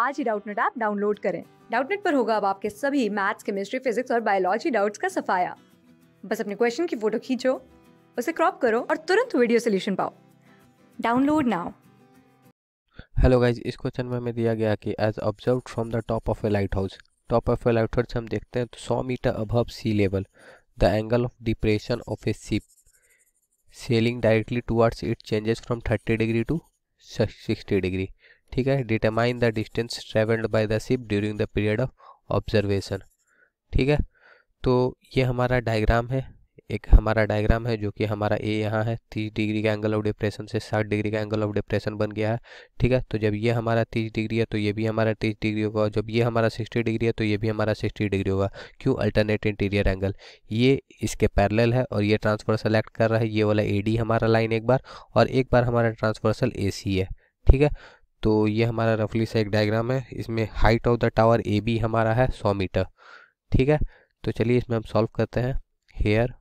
आज ही Doubtnut app download करें डाउटनेट पर होगा अब आपके सभी मैथ्स केमिस्ट्री फिजिक्स और बायोलॉजी डाउट्स का सफाया बस अपने क्वेश्चन की फोटो खींचो उसे क्रॉप करो और तुरंत वीडियो सोल्यूशन पाओ डाउनलोड नाउ हेलो गाइज इस क्वेश्चन में हमें दिया गया कि as observe from the top of a lighthouse top of a lighthouse हम देखते हैं तो सौ metre above sea level the angle of depression of a ship sailing directly towards it changes from thirty degree to sixty degree ठीक है determine the distance travelled by the ship during the period of observation ठीक है तो ये हमारा diagram है एक हमारा डायग्राम है जो कि हमारा ए यहाँ है तीस डिग्री का एंगल ऑफ डिप्रेशन से साठ डिग्री का एंगल ऑफ डिप्रेशन बन गया है ठीक है तो जब ये हमारा तीस डिग्री है तो ये भी हमारा तीस डिग्री होगा और जब ये हमारा सिक्सटी डिग्री है तो ये भी हमारा सिक्सटी डिग्री होगा क्यों अल्टरनेट इंटीरियर एंगल ये इसके पैरल है और ये ट्रांसवर्सल सेलेक्ट कर रहा है ये वाला ए हमारा लाइन एक बार और एक बार हमारा ट्रांसफर्सल ए है ठीक है तो ये हमारा रफली सा एक डायग्राम है इसमें height of the tower A B हमारा है सौ मीटर ठीक है तो चलिए इसमें हम सॉल्व करते हैं here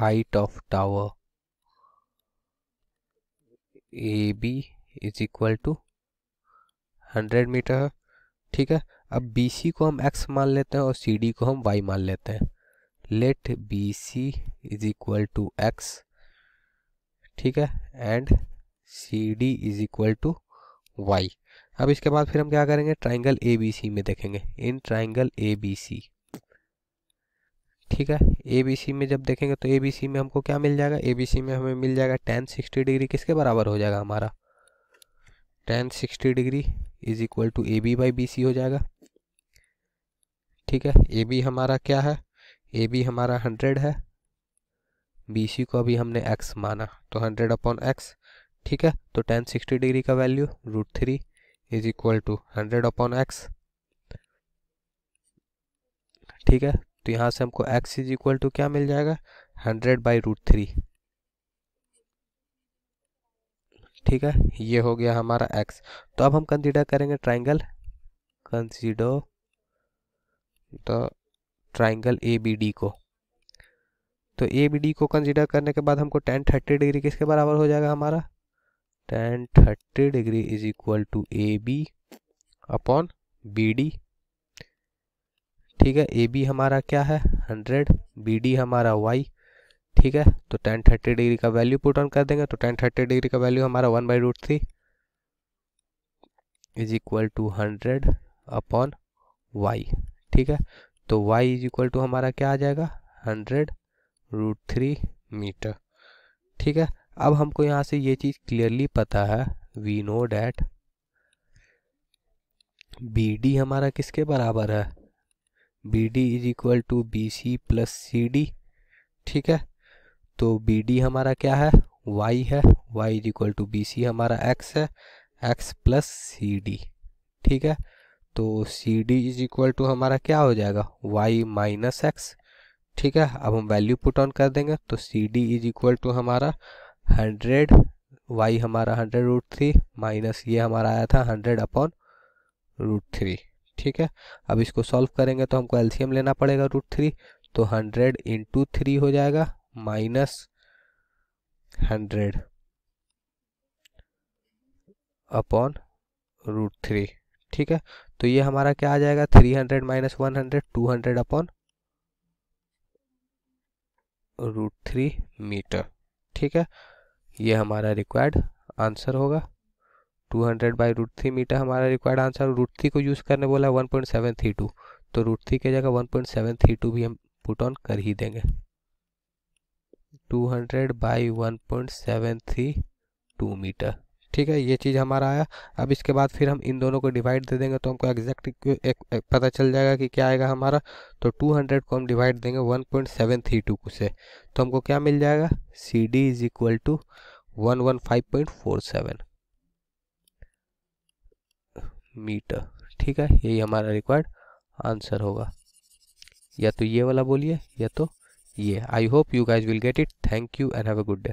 height of tower A B is equal to 100 metre है ठीक है अब बी सी को हम एक्स मान लेते हैं और सी डी को हम वाई मान लेते हैं let B C is equal to X ठीक है and C D is equal to Y अब इसके बाद फिर हम क्या करेंगे ट्राइंगल ए बी सी में देखेंगे in triangle A B C ठीक है ए बी सी में जब देखेंगे तो ए बी सी में हमको क्या मिल जाएगा ए बी सी में हमें मिल जाएगा टेन सिक्सटी डिग्री किसके बराबर हो जाएगा हमारा tan sixty degree is equal to A B by B C हो जाएगा ठीक है ए बी हमारा क्या है ए बी हमारा हंड्रेड है बी सी को अभी हमने एक्स माना तो हंड्रेड अपॉन एक्स ठीक है तो टेन सिक्सटी डिग्री का value root three is equal to hundred upon X ठीक है तो यहाँ से हमको x इज इक्वल टू क्या मिल जाएगा हंड्रेड बाई रूट थ्री ठीक है ये हो गया हमारा x तो अब हम कंसीडर करेंगे triangle consider the triangle A B D को तो ए बी डी को कंसिडर करने के बाद हमको टेन थर्टी डिग्री किसके बराबर हो जाएगा हमारा tan thirty degree is equal to A B upon B D ठीक है ए बी हमारा क्या है हंड्रेड बी डी हमारा वाई ठीक है तो टेन थर्टी डिग्री का वैल्यू पुट ऑन कर देंगे तो टेन थर्टी डिग्री का वैल्यू हमारा one by root three is equal to hundred upon Y ठीक है तो वाई इज इक्वल टू हमारा क्या आ जाएगा हंड्रेड रूट थ्री मीटर ठीक है अब हमको यहाँ से ये चीज़ क्लियरली पता है we know that B D हमारा किसके बराबर है B D is equal to B C plus C D ठीक है तो बी डी हमारा क्या है वाई है Y is equal to B C हमारा एक्स है एक्स प्लस सी डी ठीक है तो C D is equal to हमारा क्या हो जाएगा वाई माइनस एक्स ठीक है अब हम वैल्यू पुट ऑन कर देंगे तो C D is equal to हमारा हंड्रेड वाई हमारा हंड्रेड रूट थ्री माइनस ये हमारा आया था हंड्रेड अपॉन रूट थ्री ठीक है अब इसको सॉल्व करेंगे तो हमको एलसीएम लेना पड़ेगा रूट थ्री तो हंड्रेड इंटू थ्री हो जाएगा minus hundred upon root three ठीक है तो ये हमारा क्या आ जाएगा three hundred minus one hundred two hundred upon root three metre ठीक है ये हमारा रिक्वायर्ड आंसर होगा 200 hundred by root three metre हमारा रिक्वायर्ड आंसर रूट थ्री को यूज़ करने बोला one point seven three two तो रूट थ्री की जगह one point seven three two भी हम पुट ऑन कर ही देंगे two hundred by one point seven three two metre ठीक है ये चीज़ हमारा आया अब इसके बाद फिर हम इन दोनों को डिवाइड दे देंगे तो हमको एग्जैक्ट पता चल जाएगा कि क्या आएगा हमारा तो 200 को हम डिवाइड देंगे 1.732 से तो हमको क्या मिल जाएगा C D is equal to one one five point four seven metre ठीक है यही हमारा रिक्वायर्ड आंसर होगा या तो ये वाला बोलिए या तो ये I hope you guys will get it thank you and have a good day